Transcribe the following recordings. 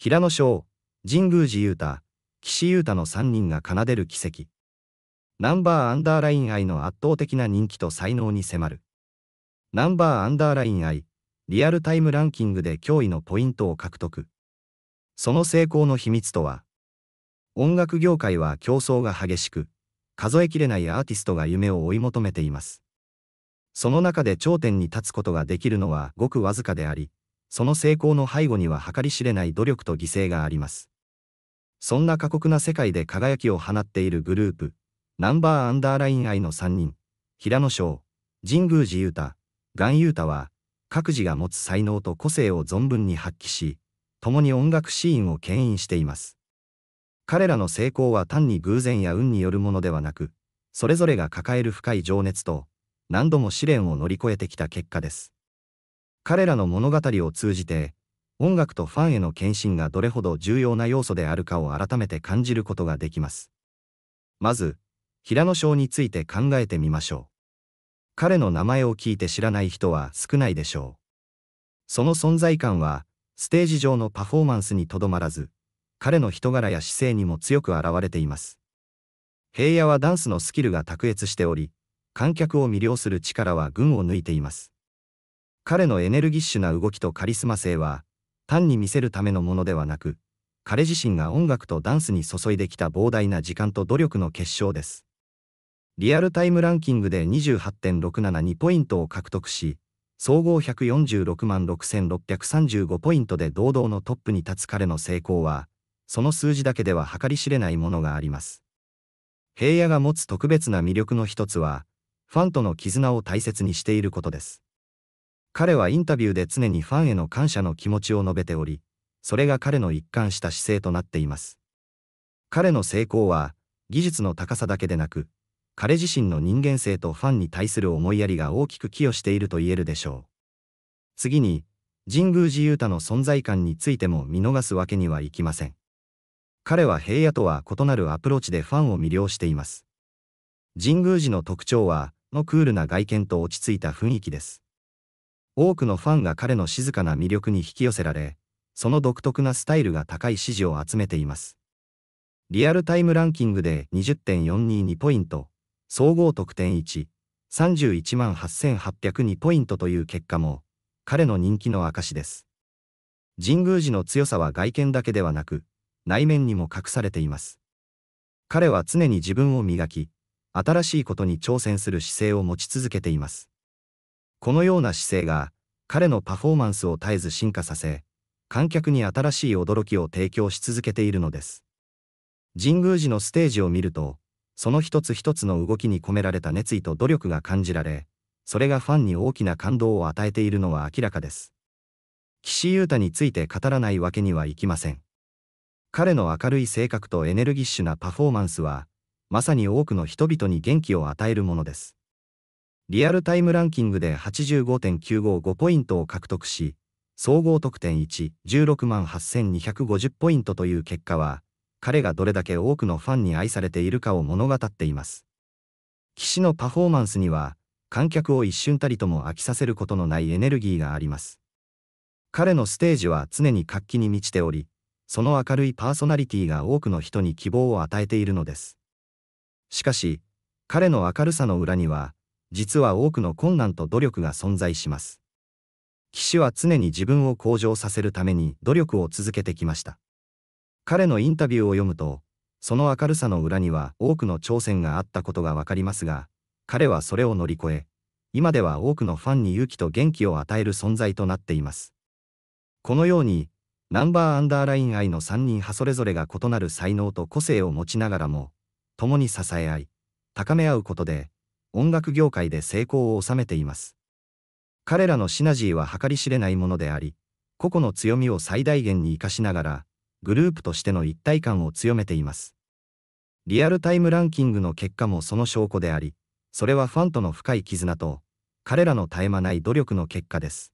平野翔、神宮寺勇太、岸優太の3人が奏でる奇跡。ナンバーアンダーライン愛の圧倒的な人気と才能に迫る。ナンバーアンダーライン愛、リアルタイムランキングで驚異のポイントを獲得。その成功の秘密とは音楽業界は競争が激しく、数えきれないアーティストが夢を追い求めています。その中で頂点に立つことができるのはごくわずかであり、その成功の背後には計り知れない努力と犠牲があります。そんな過酷な世界で輝きを放っているグループ、ナンバーアンダーライン愛の3人、平野翔、神宮寺勇太、岩勇太は、各自が持つ才能と個性を存分に発揮し、共に音楽シーンを牽引しています。彼らの成功は単に偶然や運によるものではなく、それぞれが抱える深い情熱と、何度も試練を乗り越えてきた結果です。彼らの物語を通じて、音楽とファンへの献身がどれほど重要な要素であるかを改めて感じることができます。まず、平野賞について考えてみましょう。彼の名前を聞いて知らない人は少ないでしょう。その存在感は、ステージ上のパフォーマンスにとどまらず、彼の人柄や姿勢にも強く現れています。平野はダンスのスキルが卓越しており、観客を魅了する力は群を抜いています。彼のエネルギッシュな動きとカリスマ性は、単に見せるためのものではなく、彼自身が音楽とダンスに注いできた膨大な時間と努力の結晶です。リアルタイムランキングで28.672ポイントを獲得し、総合146万6635ポイントで堂々のトップに立つ彼の成功は、その数字だけでは計り知れないものがあります。平野が持つ特別な魅力の一つは、ファンとの絆を大切にしていることです。彼はインタビューで常にファンへの感謝の気持ちを述べており、それが彼の一貫した姿勢となっています。彼の成功は、技術の高さだけでなく、彼自身の人間性とファンに対する思いやりが大きく寄与していると言えるでしょう。次に、神宮寺勇太の存在感についても見逃すわけにはいきません。彼は平野とは異なるアプローチでファンを魅了しています。神宮寺の特徴は、のクールな外見と落ち着いた雰囲気です。多くのファンが彼の静かな魅力に引き寄せられ、その独特なスタイルが高い支持を集めています。リアルタイムランキングで20.422ポイント、総合得点1、31万8802ポイントという結果も、彼の人気の証です。神宮寺の強さは外見だけではなく、内面にも隠されています。彼は常に自分を磨き、新しいことに挑戦する姿勢を持ち続けています。このような姿勢が彼のパフォーマンスを絶えず進化させ、観客に新しい驚きを提供し続けているのです。神宮寺のステージを見ると、その一つ一つの動きに込められた熱意と努力が感じられ、それがファンに大きな感動を与えているのは明らかです。岸優太について語らないわけにはいきません。彼の明るい性格とエネルギッシュなパフォーマンスは、まさに多くの人々に元気を与えるものです。リアルタイムランキングで85.955ポイントを獲得し、総合得点1、16万8250ポイントという結果は、彼がどれだけ多くのファンに愛されているかを物語っています。騎士のパフォーマンスには、観客を一瞬たりとも飽きさせることのないエネルギーがあります。彼のステージは常に活気に満ちており、その明るいパーソナリティが多くの人に希望を与えているのです。しかし、彼の明るさの裏には、実は多くの困難と努力が存在します。騎手は常に自分を向上させるために努力を続けてきました。彼のインタビューを読むと、その明るさの裏には多くの挑戦があったことがわかりますが、彼はそれを乗り越え、今では多くのファンに勇気と元気を与える存在となっています。このように、ナンバーアンダーライン愛の3人派それぞれが異なる才能と個性を持ちながらも、共に支え合い、高め合うことで、音楽業界で成功を収めています。彼らのシナジーは計り知れないものであり、個々の強みを最大限に活かしながら、グループとしての一体感を強めています。リアルタイムランキングの結果もその証拠であり、それはファンとの深い絆と、彼らの絶え間ない努力の結果です。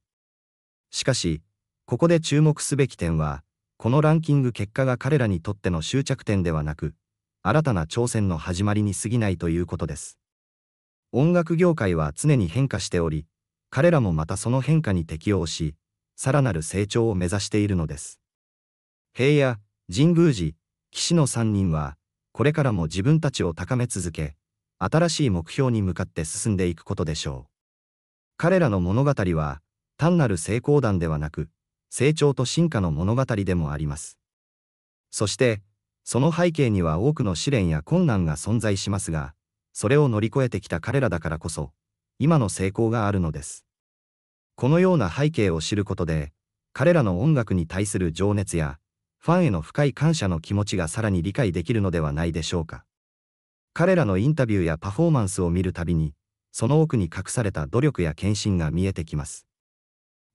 しかし、ここで注目すべき点は、このランキング結果が彼らにとっての終着点ではなく、新たな挑戦の始まりに過ぎないということです。音楽業界は常に変化しており、彼らもまたその変化に適応し、さらなる成長を目指しているのです。平野、神宮寺、岸の3人は、これからも自分たちを高め続け、新しい目標に向かって進んでいくことでしょう。彼らの物語は、単なる成功談ではなく、成長と進化の物語でもあります。そして、その背景には多くの試練や困難が存在しますが、それを乗り越えてきた彼らだからこそ、今の成功があるのです。このような背景を知ることで、彼らの音楽に対する情熱や、ファンへの深い感謝の気持ちがさらに理解できるのではないでしょうか。彼らのインタビューやパフォーマンスを見るたびに、その奥に隠された努力や献身が見えてきます。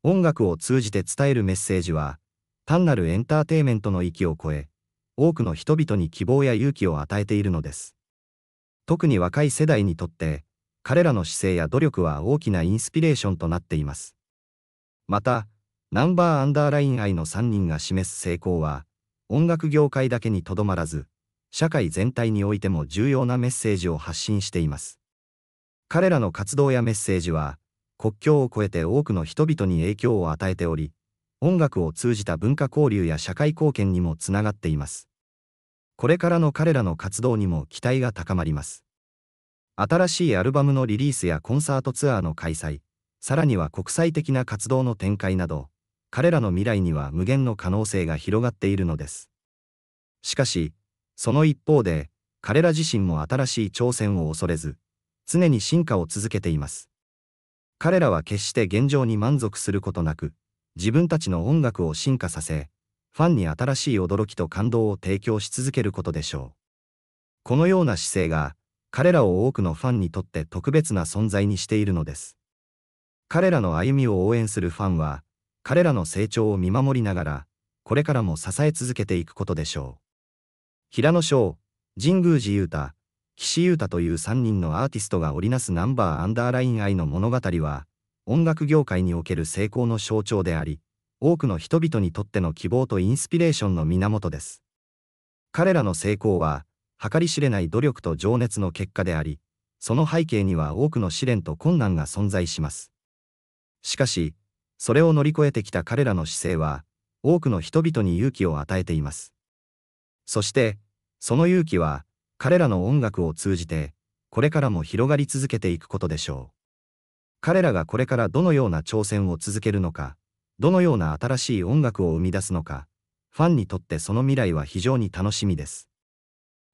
音楽を通じて伝えるメッセージは、単なるエンターテイメントの域を超え、多くの人々に希望や勇気を与えているのです。特に若い世代にとって彼らの姿勢や努力は大きなインスピレーションとなっていますまたナンバーアンダーライン愛の3人が示す成功は音楽業界だけにとどまらず社会全体においても重要なメッセージを発信しています彼らの活動やメッセージは国境を越えて多くの人々に影響を与えており音楽を通じた文化交流や社会貢献にもつながっていますこれからの彼らの活動にも期待が高まります。新しいアルバムのリリースやコンサートツアーの開催、さらには国際的な活動の展開など、彼らの未来には無限の可能性が広がっているのです。しかし、その一方で、彼ら自身も新しい挑戦を恐れず、常に進化を続けています。彼らは決して現状に満足することなく、自分たちの音楽を進化させ、ファンに新しい驚きと感動を提供し続けることでしょう。このような姿勢が、彼らを多くのファンにとって特別な存在にしているのです。彼らの歩みを応援するファンは、彼らの成長を見守りながら、これからも支え続けていくことでしょう。平野翔、神宮寺雄太、岸優太という3人のアーティストが織りなすナンバーアンダーライン愛の物語は、音楽業界における成功の象徴であり、多くの人々にとっての希望とインスピレーションの源です。彼らの成功は、計り知れない努力と情熱の結果であり、その背景には多くの試練と困難が存在します。しかし、それを乗り越えてきた彼らの姿勢は、多くの人々に勇気を与えています。そして、その勇気は、彼らの音楽を通じて、これからも広がり続けていくことでしょう。彼らがこれからどのような挑戦を続けるのか、どのような新しい音楽を生み出すのか、ファンにとってその未来は非常に楽しみです。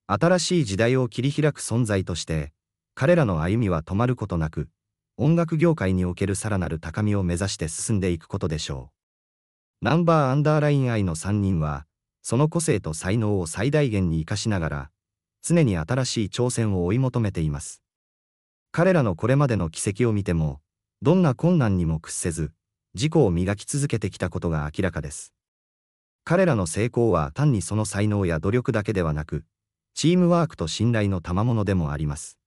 新しい時代を切り開く存在として、彼らの歩みは止まることなく、音楽業界におけるさらなる高みを目指して進んでいくことでしょう。ナンバーアンダーライン愛の3人は、その個性と才能を最大限に生かしながら、常に新しい挑戦を追い求めています。彼らのこれまでの軌跡を見ても、どんな困難にも屈せず、自己を磨き続けてきたことが明らかです。彼らの成功は単にその才能や努力だけではなく、チームワークと信頼の賜物でもあります。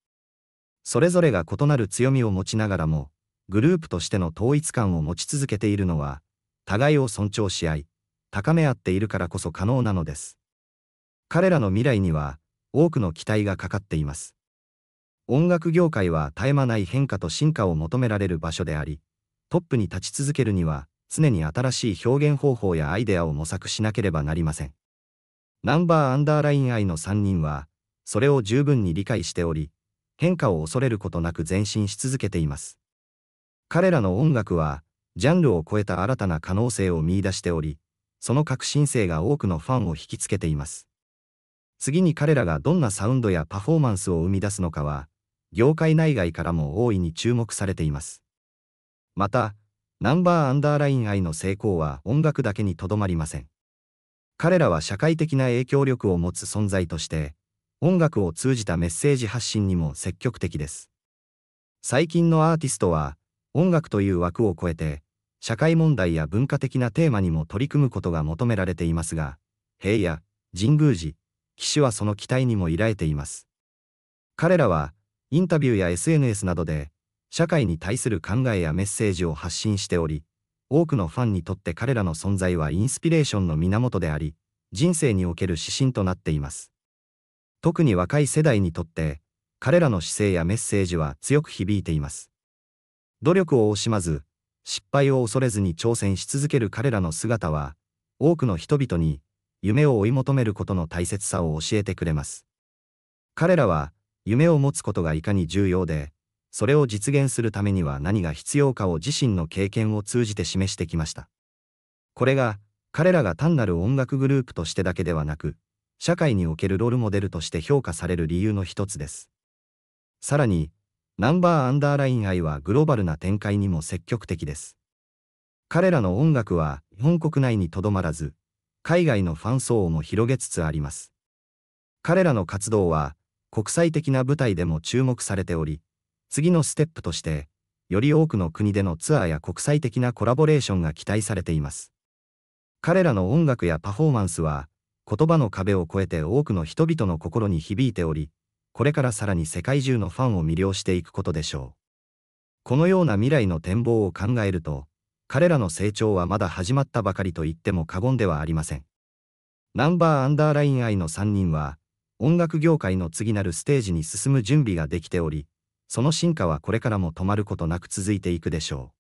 それぞれが異なる強みを持ちながらも、グループとしての統一感を持ち続けているのは、互いを尊重し合い、高め合っているからこそ可能なのです。彼らの未来には、多くの期待がかかっています。音楽業界は絶え間ない変化と進化を求められる場所であり、トップに立ち続けるには、常に新しい表現方法やアイデアを模索しなければなりません。ナンバーアンダーライン愛の3人は、それを十分に理解しており、変化を恐れることなく前進し続けています。彼らの音楽は、ジャンルを超えた新たな可能性を見出しており、その革新性が多くのファンを引きつけています。次に彼らがどんなサウンドやパフォーマンスを生み出すのかは、業界内外からも大いに注目されています。また、ナンバーアンダーライン愛の成功は音楽だけにとどまりません。彼らは社会的な影響力を持つ存在として、音楽を通じたメッセージ発信にも積極的です。最近のアーティストは、音楽という枠を超えて、社会問題や文化的なテーマにも取り組むことが求められていますが、平野、神宮寺、騎手はその期待にもいられています。彼らは、インタビューや SNS などで、社会に対する考えやメッセージを発信しており、多くのファンにとって彼らの存在はインスピレーションの源であり、人生における指針となっています。特に若い世代にとって、彼らの姿勢やメッセージは強く響いています。努力を惜しまず、失敗を恐れずに挑戦し続ける彼らの姿は、多くの人々に夢を追い求めることの大切さを教えてくれます。彼らは、夢を持つことがいかに重要で、それを実現するためには何が必要かを自身の経験を通じて示してきました。これが、彼らが単なる音楽グループとしてだけではなく、社会におけるロールモデルとして評価される理由の一つです。さらに、ナンバーアンダーライン愛はグローバルな展開にも積極的です。彼らの音楽は日本国内にとどまらず、海外のファン層をも広げつつあります。彼らの活動は国際的な舞台でも注目されており、次のステップとして、より多くの国でのツアーや国際的なコラボレーションが期待されています。彼らの音楽やパフォーマンスは、言葉の壁を越えて多くの人々の心に響いており、これからさらに世界中のファンを魅了していくことでしょう。このような未来の展望を考えると、彼らの成長はまだ始まったばかりと言っても過言ではありません。ナンバーアンダーライン I の3人は、音楽業界の次なるステージに進む準備ができており、その進化はこれからも止まることなく続いていくでしょう。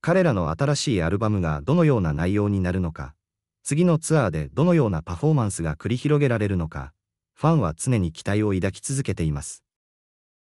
彼らの新しいアルバムがどのような内容になるのか、次のツアーでどのようなパフォーマンスが繰り広げられるのか、ファンは常に期待を抱き続けています。